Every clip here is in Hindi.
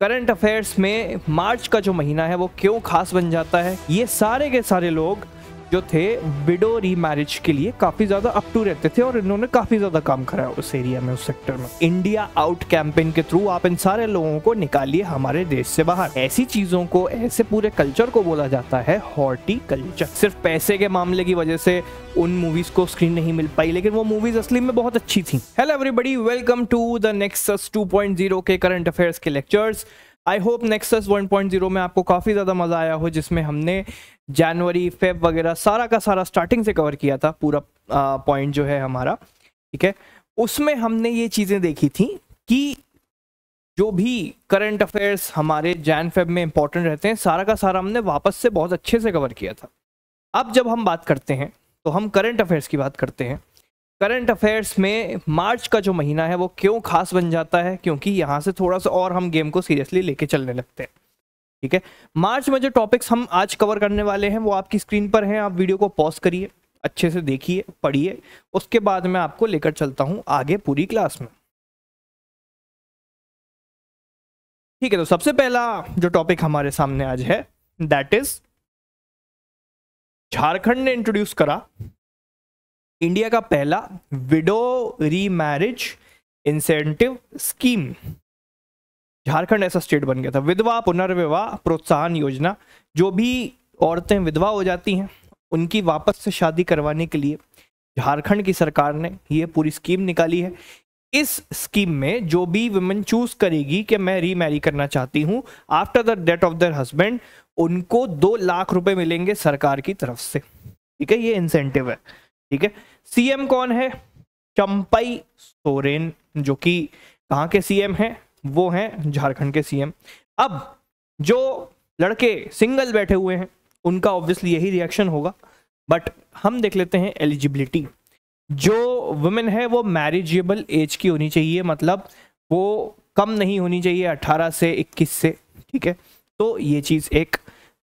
करंट अफेयर्स में मार्च का जो महीना है वो क्यों खास बन जाता है ये सारे के सारे लोग जो थे विडो री मैरिज के लिए काफ़ी ज़्यादा अप टू रहते थे और इन्होंने काफ़ी ज़्यादा काम कराया उस एरिया में उस सेक्टर में इंडिया आउट कैंपेन के थ्रू आप इन सारे लोगों को निकालिए हमारे देश से बाहर ऐसी चीज़ों को ऐसे पूरे कल्चर को बोला जाता है हॉर्टी कल्चर सिर्फ पैसे के मामले की वजह से उन मूवीज को स्क्रीन नहीं मिल पाई लेकिन वो मूवीज असली में बहुत अच्छी थी hello everybody welcome to the Nexus 2.0 के करंट अफेयर्स के लेक्चर्स आई होप नेक्सस 1.0 में आपको काफ़ी ज़्यादा मज़ा आया हो जिसमें हमने जनवरी फेब वगैरह सारा का सारा स्टार्टिंग से कवर किया था पूरा पॉइंट जो है हमारा ठीक है उसमें हमने ये चीज़ें देखी थी कि जो भी करंट अफेयर्स हमारे जैन फेब में इंपॉर्टेंट रहते हैं सारा का सारा हमने वापस से बहुत अच्छे से कवर किया था अब जब हम बात करते हैं तो हम करंट अफेयर्स की बात करते हैं करंट अफेयर्स में मार्च का जो महीना है वो क्यों खास बन जाता है क्योंकि यहाँ से थोड़ा सा और हम गेम को सीरियसली लेके चलने लगते हैं ठीक है मार्च में जो टॉपिक्स हम आज कवर करने वाले हैं वो आपकी स्क्रीन पर हैं आप वीडियो को पॉज करिए अच्छे से देखिए पढ़िए उसके बाद मैं आपको लेकर चलता हूँ आगे पूरी क्लास में ठीक है तो सबसे पहला जो टॉपिक हमारे सामने आज है दैट इज झारखंड ने इंट्रोड्यूस करा इंडिया का पहला widow remarriage incentive scheme Jharkhand ऐसा स्टेट बन गया था विधवा पुनर्विवाह प्रोत्साहन योजना जो भी औरतें विधवा हो जाती हैं उनकी वापस से शादी करवाने के लिए झारखंड की सरकार ने ये पूरी स्कीम निकाली है इस स्कीम में जो भी वुमेन चूज करेगी कि मैं रीमैरी करना चाहती हूँ after the death of their husband उनको दो लाख रुपए मिलेंगे सरकार की तरफ से ठीक है ये इंसेंटिव है ठीक है सीएम कौन है चंपई सोरेन जो कि कहाँ के सीएम हैं वो हैं झारखंड के सीएम अब जो लड़के सिंगल बैठे हुए हैं उनका ऑब्वियसली यही रिएक्शन होगा बट हम देख लेते हैं एलिजिबिलिटी जो वुमेन है वो मैरिजेबल एज की होनी चाहिए मतलब वो कम नहीं होनी चाहिए 18 से 21 से ठीक है तो ये चीज़ एक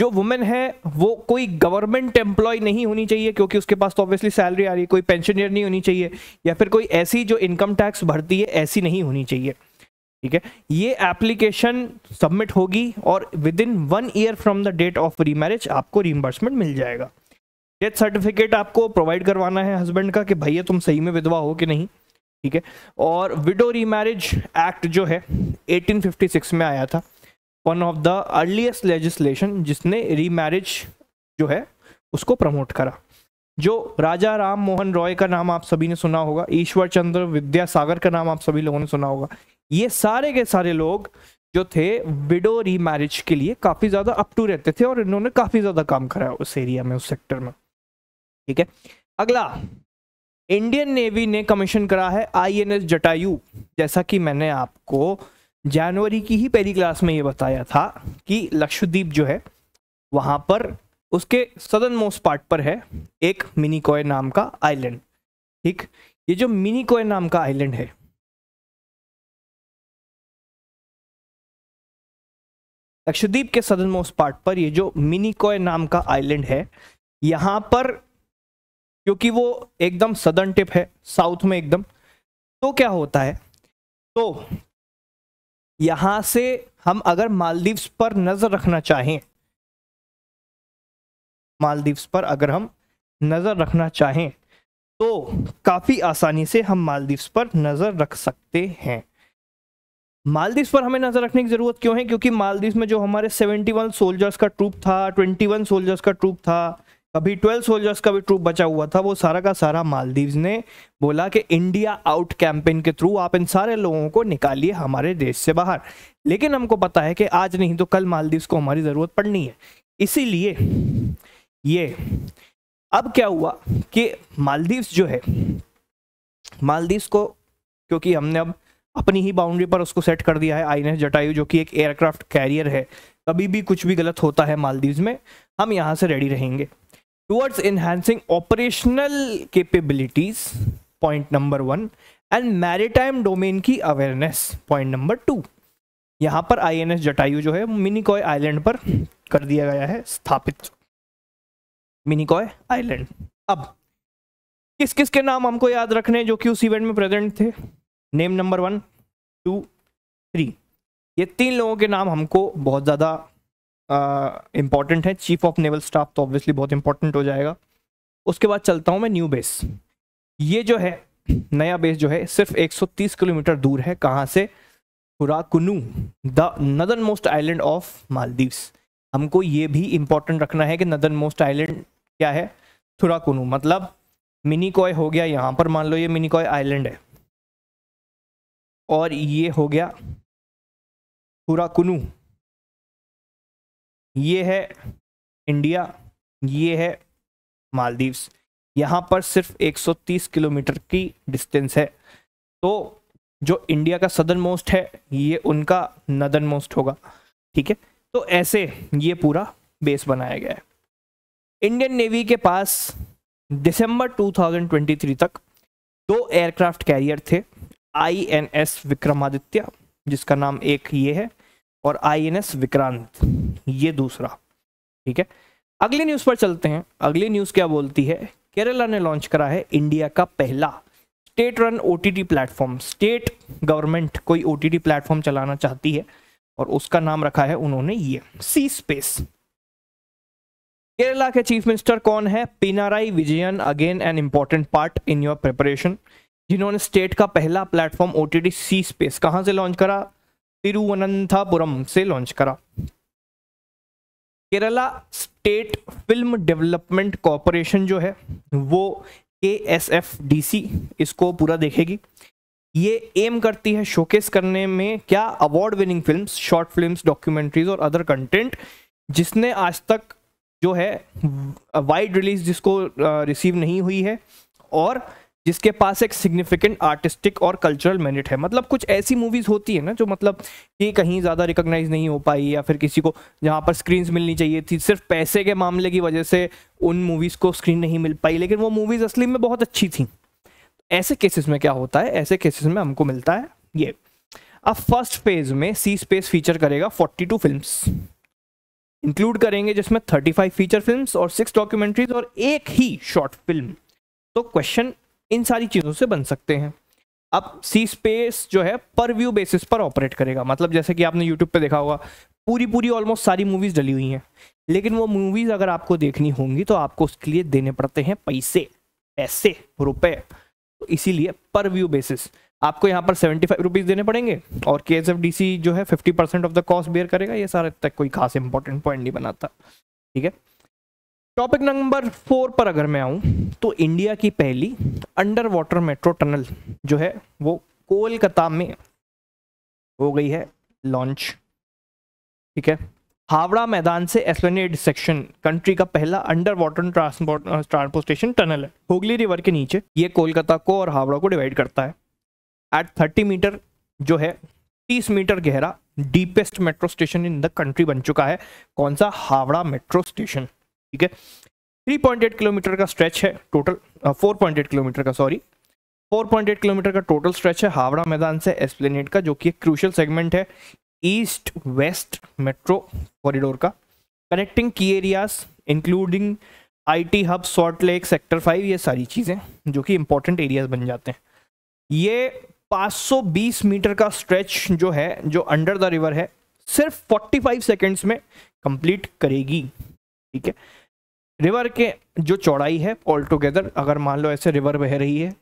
जो वुमेन है वो कोई गवर्नमेंट एम्प्लॉय नहीं होनी चाहिए क्योंकि उसके पास तो ऑब्वियसली सैलरी आ रही है कोई पेंशनियर नहीं होनी चाहिए या फिर कोई ऐसी जो इनकम टैक्स भरती है ऐसी नहीं होनी चाहिए ठीक है ये एप्लीकेशन सबमिट होगी और within one year from the date of remarriage आपको रीम्बर्समेंट मिल जाएगा डेथ सर्टिफिकेट आपको प्रोवाइड करवाना है हस्बैंड का कि भैया तुम सही में विधवा हो कि नहीं ठीक है और विडो रीमैरिज एक्ट जो है 1856 में आया था one of the earliest legislation जिसने रीमैरिज जो है उसको प्रमोट करा जो राजा राम मोहन रॉय का नाम आप सभी ने सुना होगा ईश्वर चंद्र विद्यासागर का नाम आप सभी लोगों ने सुना होगा ये सारे के सारे लोग जो थे विडो रीमैरिज के लिए काफ़ी ज़्यादा अप टू रहते थे और इन्होंने काफ़ी ज़्यादा काम कराया उस एरिया में उस सेक्टर में ठीक है अगला इंडियन नेवी ने कमीशन करा है आईएनएस जटायु जैसा कि मैंने आपको जनवरी की ही पहली क्लास में ये बताया था कि लक्षद्वीप जो है वहाँ पर उसके सदन मोस्ट पार्ट पर है एक मिनी कोय नाम का आइलैंड ठीक ये जो मिनी कोय नाम का आइलैंड है लक्षद्वीप के सदन मोस्ट पार्ट पर ये जो मिनी कोय नाम का आइलैंड है यहाँ पर क्योंकि वो एकदम सदर्न टिप है साउथ में एकदम तो क्या होता है तो यहां से हम अगर मालदीव्स पर नज़र रखना चाहें मालदीव्स पर अगर हम नज़र रखना चाहें तो काफ़ी आसानी से हम मालदीव्स पर नज़र रख सकते हैं मालदीव्स पर हमें नज़र रखने की ज़रूरत क्यों है क्योंकि मालदीव्स में जो हमारे 71 सोल्जर्स का ट्रूप था 21 सोल्जर्स का ट्रूप था कभी ट्वेल्व सोल्जर्स का भी ट्रूप बचा हुआ था वो सारा का सारा मालदीव ने बोला कि इंडिया आउट कैंपेन के थ्रू आप इन सारे लोगों को निकालिए हमारे देश से बाहर लेकिन हमको पता है कि आज नहीं तो कल मालदीव को हमारी ज़रूरत पड़नी है इसीलिए ये अब क्या हुआ कि मालदीव जो है मालदीव्स को क्योंकि हमने अब अपनी ही बाउंड्री पर उसको सेट कर दिया है आई एन जटायु जो कि एक एयरक्राफ्ट कैरियर है कभी भी कुछ भी गलत होता है मालदीव में हम यहाँ से रेडी रहेंगे towards enhancing operational capabilities point number one and maritime domain की अवेयरनेस पॉइंट नंबर टू यहाँ पर आई एन एस जटायु जो है मिनिकॉय आईलैंड पर कर दिया गया है स्थापित मिनिकॉय आईलैंड अब किस किस के नाम हमको याद रखने जो कि उस इवेंट में प्रेजेंट थे name number one two three ये तीन लोगों के नाम हमको बहुत ज़्यादा इम्पॉर्टेंट uh, है चीफ ऑफ नेवल स्टाफ तो ऑब्वियसली बहुत इंपॉर्टेंट हो जाएगा उसके बाद चलता हूँ मैं न्यू बेस ये जो है नया बेस जो है सिर्फ 130 किलोमीटर दूर है कहाँ से Thuraakunu the northernmost island of Maldives हमको ये भी इम्पोर्टेंट रखना है कि नदन मोस्ट आइलैंड क्या है थुराकुनू मतलब मिनी कॉय हो गया यहाँ पर मान लो ये मिनी कॉय आइलैंड है और ये हो गया थुराकुनू ये है इंडिया ये है मालदीव्स यहाँ पर सिर्फ 130 किलोमीटर की डिस्टेंस है तो जो इंडिया का सदर्न मोस्ट है ये उनका नदर्न मोस्ट होगा ठीक है तो ऐसे ये पूरा बेस बनाया गया है इंडियन नेवी के पास दिसंबर 2023 तक दो एयरक्राफ्ट कैरियर थे आई एन एस विक्रमादित्य जिसका नाम एक ये है और आईएनएस विक्रांत ये दूसरा ठीक है अगली न्यूज पर चलते हैं अगली न्यूज क्या बोलती है केरला ने लॉन्च करा है इंडिया का पहला state run O T platform state government कोई ओ टी प्लेटफॉर्म चलाना चाहती है और उसका नाम रखा है उन्होंने ये सी स्पेस केरला के चीफ मिनिस्टर कौन है Pinarayi Vijayan again an important part in your preparation जिन्होंने स्टेट का पहला platform O T C space कहाँ से लॉन्च करा तिरुवनंतपुरम से लॉन्च करा Kerala state film development corporation जो है वो के एस एफ डी सी इसको पूरा देखेगी ये एम करती है शोकेस करने में क्या award winning films short films documentaries और अदर कंटेंट जिसने आज तक जो है वाइड रिलीज जिसको रिसीव नहीं हुई है और जिसके पास एक सिग्निफिकेंट आर्टिस्टिक और कल्चरल मेरिट है मतलब कुछ ऐसी मूवीज होती है ना जो मतलब कि कहीं ज़्यादा रिकॉग्नाइज नहीं हो पाई या फिर किसी को जहाँ पर स्क्रीन मिलनी चाहिए थी सिर्फ पैसे के मामले की वजह से उन मूवीज़ को स्क्रीन नहीं मिल पाई लेकिन वो मूवीज़ असली में बहुत अच्छी थी ऐसे केसेस में क्या होता है ऐसे केसेस में हमको मिलता है ये अब फर्स्ट फेज में सी स्पेस फीचर करेगा 42 फिल्म इंक्लूड करेंगे जिसमें 35 फीचर फिल्म और सिक्स डॉक्यूमेंट्रीज और एक ही शॉर्ट फिल्म तो क्वेश्चन इन सारी चीज़ों से बन सकते हैं अब सी स्पेस जो है पर व्यू बेसिस पर ऑपरेट करेगा मतलब जैसे कि आपने यूट्यूब पे देखा होगा पूरी पूरी ऑलमोस्ट सारी मूवीज़ डली हुई हैं लेकिन वो मूवीज़ अगर आपको देखनी होंगी तो आपको उसके लिए देने पड़ते हैं पैसे पैसे रुपए तो इसीलिए पर व्यू बेसिस आपको यहाँ पर सेवेंटी फाइव रुपीज़ देने पड़ेंगे और के एस एफ डी सी जो है fifty percent of the cost bear करेगा ये सारे तक कोई खास इंपॉर्टेंट पॉइंट नहीं बनाता ठीक है टॉपिक नंबर फोर पर अगर मैं आऊँ तो इंडिया की पहली अंडर वाटर मेट्रो टनल जो है वो कोलकाता में हो गई है लॉन्च ठीक है हावड़ा मैदान से एस्प्लेनेड सेक्शन कंट्री का पहला under water transport transportation tunnel है हुगली रिवर के नीचे ये कोलकाता को और हावड़ा को डिवाइड करता है एट थर्टी मीटर जो है तीस मीटर गहरा deepest metro station in the country बन चुका है कौन सा हावड़ा मेट्रो स्टेशन ठीक है 3.8 किलोमीटर का स्ट्रेच है टोटल 4.8 uh, किलोमीटर का सॉरी 4.8 किलोमीटर का टोटल स्ट्रेच है हावड़ा मैदान से एस्प्लेनेड का जो कि एक क्रूशल सेगमेंट है ईस्ट वेस्ट मेट्रो कॉरिडोर का कनेक्टिंग की areas including IT hub salt lake sector five ये सारी चीज़ें जो कि इंपॉर्टेंट एरियाज बन जाते हैं ये 520 मीटर का स्ट्रेच जो है जो अंडर द रिवर है सिर्फ 45 सेकेंड्स में कंप्लीट करेगी ठीक है रिवर के जो चौड़ाई है ऑल टुगेदर अगर मान लो ऐसे रिवर बह रही है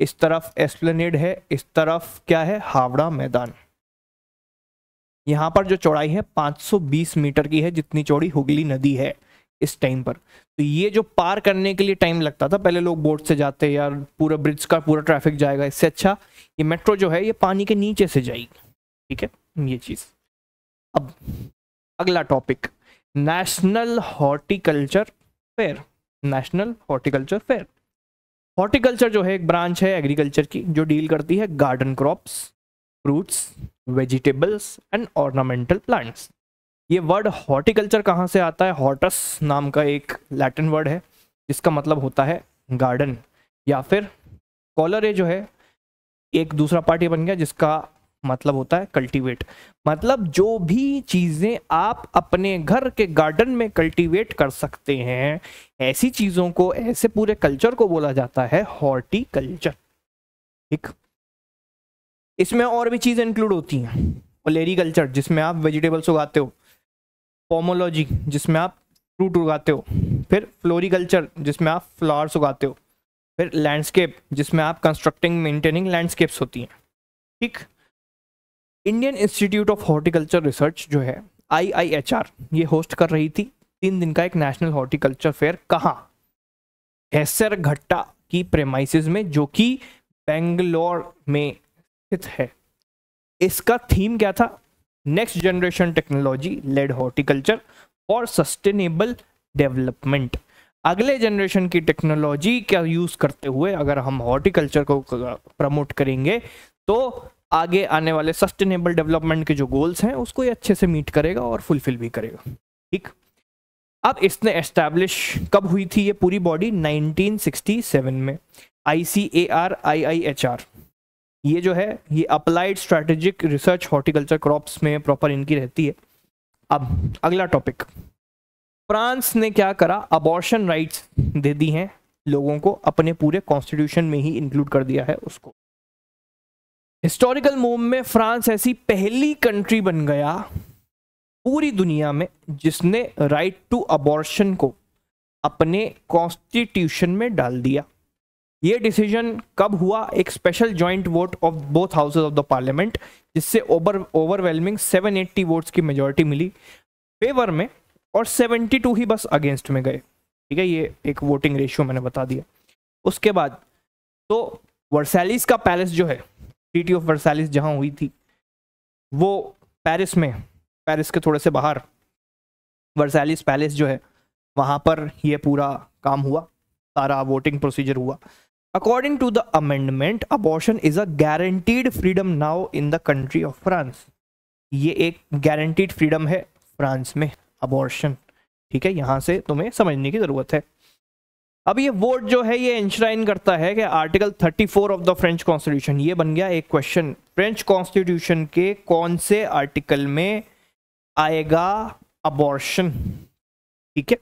इस तरफ एस्प्लेनेड है इस तरफ क्या है हावड़ा मैदान यहाँ पर जो चौड़ाई है 520 मीटर की है जितनी चौड़ी हुगली नदी है इस टाइम पर तो ये जो पार करने के लिए टाइम लगता था पहले लोग बोट से जाते यार पूरा ब्रिज का पूरा ट्रैफिक जाएगा इससे अच्छा ये मेट्रो जो है ये पानी के नीचे से जाएगी ठीक है ये चीज़ अब अगला topic national horticulture fair national horticulture fair horticulture जो है एक ब्रांच है एग्रीकल्चर की जो डील करती है garden crops fruits vegetables and ornamental plants ये वर्ड हॉर्टिकल्चर कहाँ से आता है हॉर्टस नाम का एक लैटिन वर्ड है जिसका मतलब होता है गार्डन या फिर कॉलर जो है एक दूसरा पार्टी बन गया जिसका मतलब होता है कल्टीवेट मतलब जो भी चीज़ें आप अपने घर के गार्डन में कल्टीवेट कर सकते हैं ऐसी चीज़ों को ऐसे पूरे कल्चर को बोला जाता है हॉर्टिकल्चर ठीक इसमें और भी चीज़ें इंक्लूड होती हैं ओलेरिकल्चर जिसमें आप वेजिटेबल्स उगाते हो पोमोलॉजी जिसमें आप फ्रूट उगाते हो फिर फ्लोरिकल्चर जिसमें आप फ्लावर्स उगाते हो फिर लैंडस्केप जिसमें आप कंस्ट्रक्टिंग मेंटेनिंग लैंडस्केप्स होती हैं ठीक Indian institute of horticulture research जो है आई ये होस्ट कर रही थी तीन दिन का एक नेशनल हॉर्टिकल्चर फेयर कहाँ हैसर घट्टा की प्रेमाइसिस में जो कि बेंगलोर में स्थित है इसका थीम क्या था next generation technology led horticulture और सस्टेनेबल डेवलपमेंट अगले जनरेशन की टेक्नोलॉजी का यूज़ करते हुए अगर हम हॉर्टिकल्चर को प्रमोट करेंगे तो आगे आने वाले सस्टेनेबल डेवलपमेंट के जो गोल्स हैं उसको ये अच्छे से मीट करेगा और फुलफिल भी करेगा ठीक अब इसने एस्टैब्लिश कब हुई थी ये पूरी बॉडी 1967 में I C A R I I H R ये जो है ये applied strategic research horticulture crops में प्रॉपर इनकी रहती है अब अगला टॉपिक फ्रांस ने क्या करा अबॉर्शन राइट्स दे दी हैं लोगों को अपने पूरे कॉन्स्टिट्यूशन में ही इंक्लूड कर दिया है उसको हिस्टोरिकल मोम में फ्रांस ऐसी पहली कंट्री बन गया पूरी दुनिया में जिसने राइट टू अबॉर्शन को अपने कॉन्स्टिट्यूशन में डाल दिया ये डिसीजन कब हुआ एक special joint vote of both houses of the parliament जिससे ओवर ओवरवेलमिंग 780 वोट्स की मेजोरिटी मिली फेवर में और 72 ही बस अगेंस्ट में गए ठीक है ये एक वोटिंग रेशियो मैंने बता दिया उसके बाद तो वर्सैलिस का पैलेस जो है ट्रीटी ऑफ वर्सालिस जहाँ हुई थी वो पेरिस में पेरिस के थोड़े से बाहर वर्सैलिस पैलेस जो है वहाँ पर यह पूरा काम हुआ सारा वोटिंग प्रोसीजर हुआ according to the amendment abortion is a guaranteed freedom now in the country of France ये एक गारंटीड फ्रीडम है फ्रांस में अबॉर्शन ठीक है यहाँ से तुम्हें समझने की ज़रूरत है अब ये वोट जो है ये इंश्राइन करता है कि article 34 of the French constitution ये बन गया एक क्वेश्चन फ्रेंच कॉन्स्टिट्यूशन के कौन से आर्टिकल में आएगा अबॉर्शन ठीक है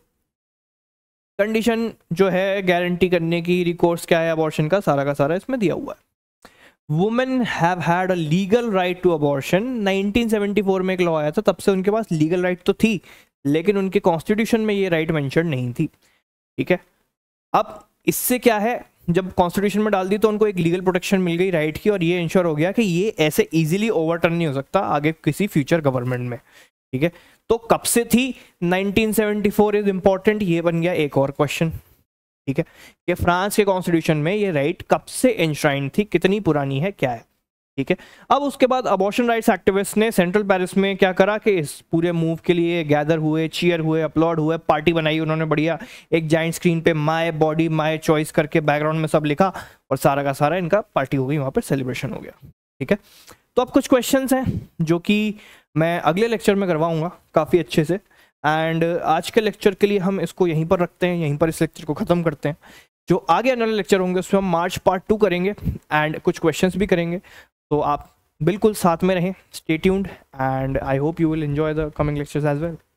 कंडीशन जो है गारंटी करने की रिकोर्स क्या है अबॉर्शन का सारा का सारा इसमें दिया हुआ है women have had a legal right to abortion nineteen में एक लॉ आया था तब से उनके पास लीगल राइट तो थी लेकिन उनके कॉन्स्टिट्यूशन में ये राइट मैंशन नहीं थी ठीक है अब इससे क्या है जब कॉन्स्टिट्यूशन में डाल दी तो उनको एक लीगल प्रोटेक्शन मिल गई राइट की और ये इंश्योर हो गया कि ये ऐसे इजीली ओवरटर्न नहीं हो सकता आगे किसी फ्यूचर गवर्नमेंट में ठीक है तो कब से थी 1974 इज इंपॉर्टेंट ये बन गया एक और क्वेश्चन ठीक है कि फ्रांस के कॉन्स्टिट्यूशन में ये राइट कब से इंश्राइन थी कितनी पुरानी है क्या है ठीक है अब उसके बाद अबॉर्शन राइट्स एक्टिविस्ट ने सेंट्रल पेरिस में क्या करा कि इस पूरे मूव के लिए गैदर हुए चीयर हुए अपलोड हुए पार्टी बनाई उन्होंने बढ़िया एक जॉइंट स्क्रीन पे माय बॉडी माय चॉइस करके बैकग्राउंड में सब लिखा और सारा का सारा इनका पार्टी हो गई वहाँ पर सेलिब्रेशन हो गया ठीक है तो अब कुछ क्वेश्चन हैं जो कि मैं अगले लेक्चर में करवाऊँगा काफ़ी अच्छे से एंड आज के लेक्चर के लिए हम इसको यहीं पर रखते हैं यहीं पर इस लेक्चर को ख़त्म करते हैं जो आगे आने वाले लेक्चर होंगे उसमें हम मार्च पार्ट टू करेंगे एंड कुछ क्वेश्चंस भी करेंगे तो आप बिल्कुल साथ में रहें stay tuned and I hope you will enjoy the coming lectures as well